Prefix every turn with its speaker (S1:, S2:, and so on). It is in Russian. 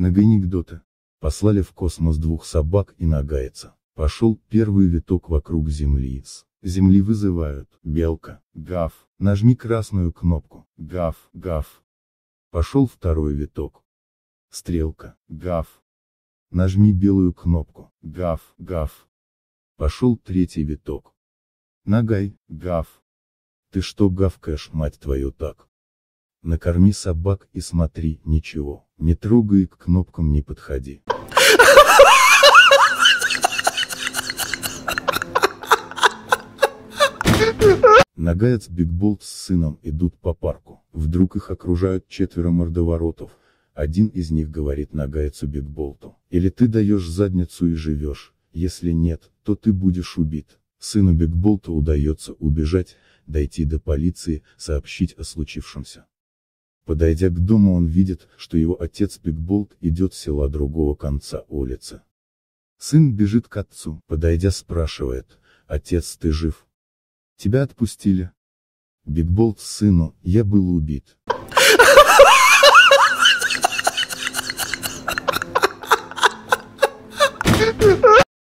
S1: Нагайник Дота. Послали в космос двух собак и нагайца. Пошел первый виток вокруг Земли. С Земли вызывают. Белка. Гав. Нажми красную
S2: кнопку. Гав. Гав. Пошел второй виток. Стрелка. Гав. Нажми белую кнопку. Гав. Гав. Пошел третий виток. Нагай. Гав. Ты что гавкаешь,
S1: мать твою, так? накорми собак и смотри, ничего, не трогай и к кнопкам не подходи. Нагаец Бигболт с сыном идут по парку. Вдруг их окружают четверо мордоворотов. Один из них говорит Нагаецу Бигболту. Или ты даешь задницу и живешь, если нет, то ты будешь убит. Сыну Бигболта удается убежать, дойти до полиции, сообщить о случившемся. Подойдя к дому он видит, что его отец Пикболт идет с села другого конца улицы. Сын бежит к отцу, подойдя спрашивает, «Отец, ты жив? Тебя отпустили?» Бигболт сыну, я был убит.